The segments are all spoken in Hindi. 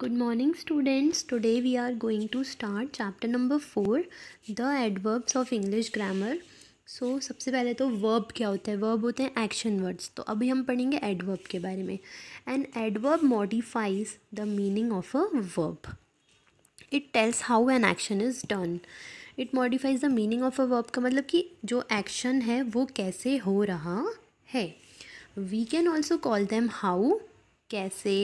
good morning students today we are going to start chapter number four the adverbs of English grammar so सबसे पहले तो वर्ब क्या होता है वर्ब होते हैं एक्शन वर्ड्स तो अभी हम पढ़ेंगे एडवर्ब के बारे में and adverb modifies the meaning of a verb it tells how an action is done it modifies the meaning of a verb का मतलब कि जो एक्शन है वो कैसे हो रहा है we can also call them how कैसे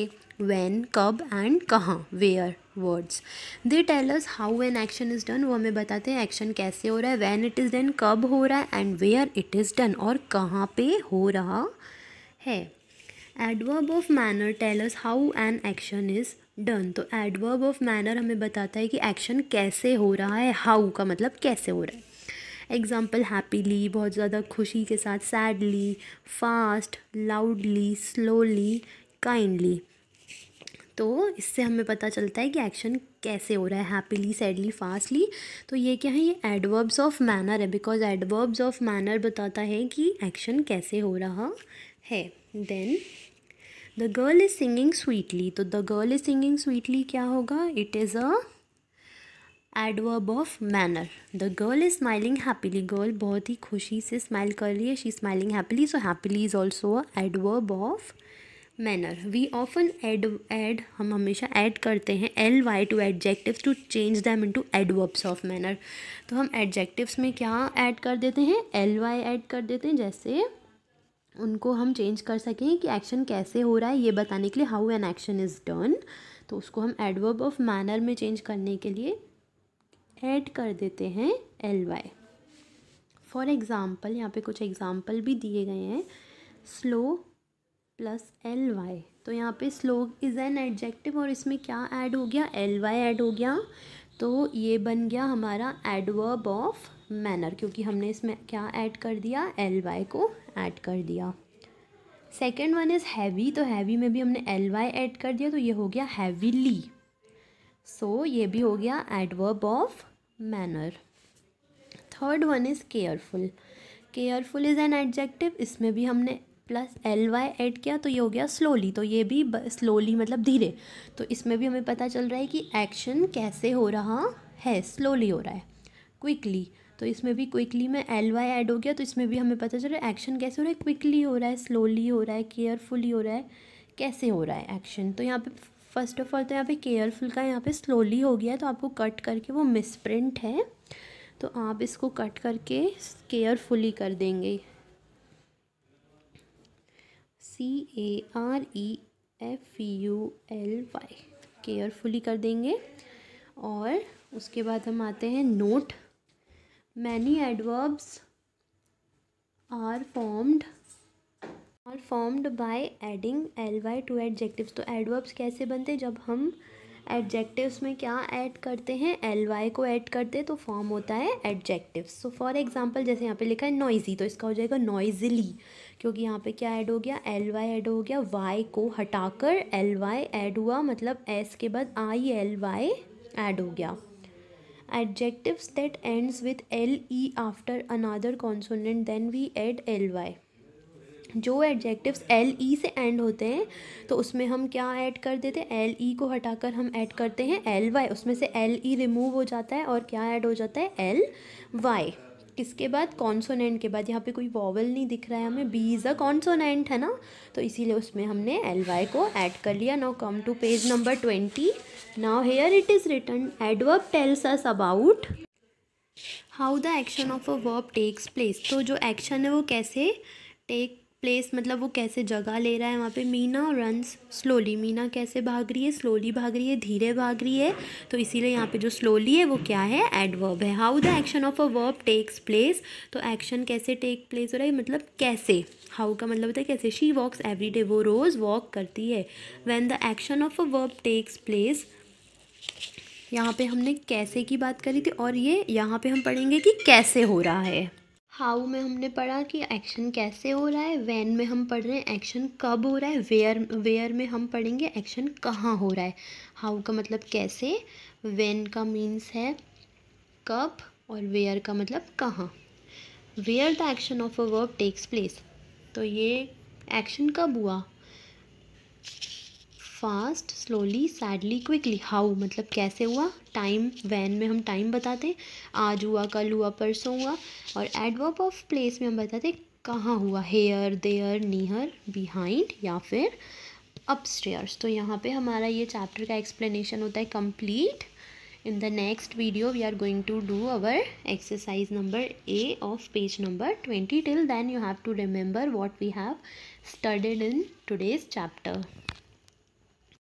वैन कब एंड कहाँ where words they tell us how an action is done वो हमें बताते हैं एक्शन कैसे हो रहा है वैन इट इज़ डन कब हो रहा है and where it is done और कहाँ पे हो रहा है adverb of manner tell us how an action is done तो एडवर्ब ऑफ मैनर हमें बताता है कि एक्शन कैसे हो रहा है हाउ का मतलब कैसे हो रहा है एग्ज़ाम्पल हैप्पीली बहुत ज़्यादा खुशी के साथ sadly fast loudly slowly kindly तो इससे हमें पता चलता है कि एक्शन कैसे हो रहा है हैप्पीली सैडली फास्टली तो ये क्या है ये एडवर्ब्स ऑफ मैनर है बिकॉज एडवर्ब्स ऑफ मैनर बताता है कि एक्शन कैसे हो रहा है then the girl is singing sweetly तो the girl is singing sweetly क्या होगा it is a adverb of manner the girl is smiling happily girl बहुत ही खुशी से स्माइल कर रही है she smiling happily so happily is also adverb of manner we often add add हम हमेशा ऐड करते हैं L Y to adjective to change them into adverbs of manner तो हम एडजेक्टिव्स में क्या ऐड कर देते हैं एल वाई ऐड कर देते हैं जैसे उनको हम चेंज कर सकें कि एक्शन कैसे हो रहा है ये बताने के लिए how an action is done तो उसको हम एडवर्ब ऑफ मैनर में चेंज करने के लिए ऐड कर देते हैं एल वाई फॉर एग्ज़ाम्पल यहाँ पे कुछ एग्ज़ाम्पल भी दिए गए हैं स्लो प्लस एल वाई तो यहाँ पे स्लोग इज़ एन एडजेक्टिव और इसमें क्या ऐड हो गया एल वाई ऐड हो गया तो ये बन गया हमारा एडवर्ब ऑफ मैनर क्योंकि हमने इसमें क्या ऐड कर दिया एल वाई को ऐड कर दिया सेकेंड वन इज़ हैवी तो हैवी में भी हमने एल वाई ऐड कर दिया तो ये हो गया हैवीली सो so, ये भी हो गया adverb of manner third one is careful careful is an adjective इसमें भी हमने प्लस एल वाई एड किया तो ये हो गया स्लोली तो ये भी स्लोली मतलब धीरे तो इसमें भी हमें पता चल रहा है कि एक्शन कैसे हो रहा है स्लोली हो रहा है क्विकली तो इसमें भी क्विकली में एल वाई ऐड हो गया तो इसमें भी हमें पता चल रहा है एक्शन कैसे हो रहा है क्विकली हो रहा है स्लोली हो रहा है केयरफुली हो रहा है कैसे हो रहा है एक्शन तो यहाँ पे फर्स्ट ऑफ ऑल तो यहाँ पे केयरफुल का यहाँ पे स्लोली हो गया है तो आपको कट करके वो मिसप्रिंट है तो आप इसको कट करके केयरफुली कर देंगे C A R E F U L L केयरफुली कर देंगे और उसके बाद हम आते हैं note many adverbs are formed are formed by adding L Y to adjectives तो एडवर्ब्स कैसे बनते जब हम एडजेक्टिव्स में क्या ऐड करते हैं एल वाई को ऐड करते हैं तो फॉर्म होता है एडजेक्टिव्स सो फॉर एग्जांपल जैसे यहाँ पे लिखा है नॉइजी तो इसका हो जाएगा नॉइजिली क्योंकि यहाँ पे क्या ऐड हो गया एल वाई ऐड हो गया वाई को हटाकर एल वाई ऐड हुआ मतलब एस के बाद आई एल वाई ऐड हो गया adjectives that ends with after e after another consonant then we add Y जो एडजेक्टिव्स एल ई से एंड होते हैं तो उसमें हम क्या ऐड कर देते हैं एल ई e को हटाकर हम ऐड करते हैं एल वाई उसमें से एल ई रिमूव हो जाता है और क्या ऐड हो जाता है एल वाई किसके बाद कॉन्सोनेंट के बाद यहाँ पे कोई वॉवल नहीं दिख रहा है हमें बी इज़ अ कॉन्सोनेंट है ना तो इसीलिए उसमें हमने एल वाई को ऐड कर लिया now come to page number twenty now here it is written adverb tells us about how the action of a verb takes place तो जो एक्शन है वो कैसे टेक प्लेस मतलब वो कैसे जगह ले रहा है वहाँ पे मीना रंस स्लोली मीना कैसे भाग रही है स्लोली भाग रही है धीरे भाग रही है तो इसीलिए यहाँ पे जो स्लोली है वो क्या है एडवर्ब है how the action of a verb takes place तो एक्शन कैसे टेक प्लेस हो रहा है मतलब कैसे हाउ का मतलब होता है कैसे शी वॉक्स एवरी डे वो रोज़ वॉक करती है when the action of a verb takes place यहाँ पे हमने कैसे की बात करी थी और ये यहाँ पे हम पढ़ेंगे कि कैसे हो रहा है हाउ में हमने पढ़ा कि एक्शन कैसे हो रहा है वैन में हम पढ़ रहे हैं एक्शन कब हो रहा है वेयर वेयर में हम पढ़ेंगे एक्शन कहाँ हो रहा है हाउ का मतलब कैसे वैन का मीन्स है कब और वेयर का मतलब कहाँ where the action of a verb takes place तो ये एक्शन कब हुआ fast slowly sadly quickly how मतलब कैसे हुआ टाइम वैन में हम टाइम बताते हैं आज हुआ कल हुआ परसों हुआ और एडवर्ब ऑफ प्लेस में हम बताते हैं कहाँ हुआ हेयर देयर नियर बिहाइंड या फिर अपस्टेयर्स तो यहाँ पे हमारा ये चैप्टर का एक्सप्लेनेशन होता है complete in the next video we are going to do our exercise number A of page number twenty till then you have to remember what we have studied in today's chapter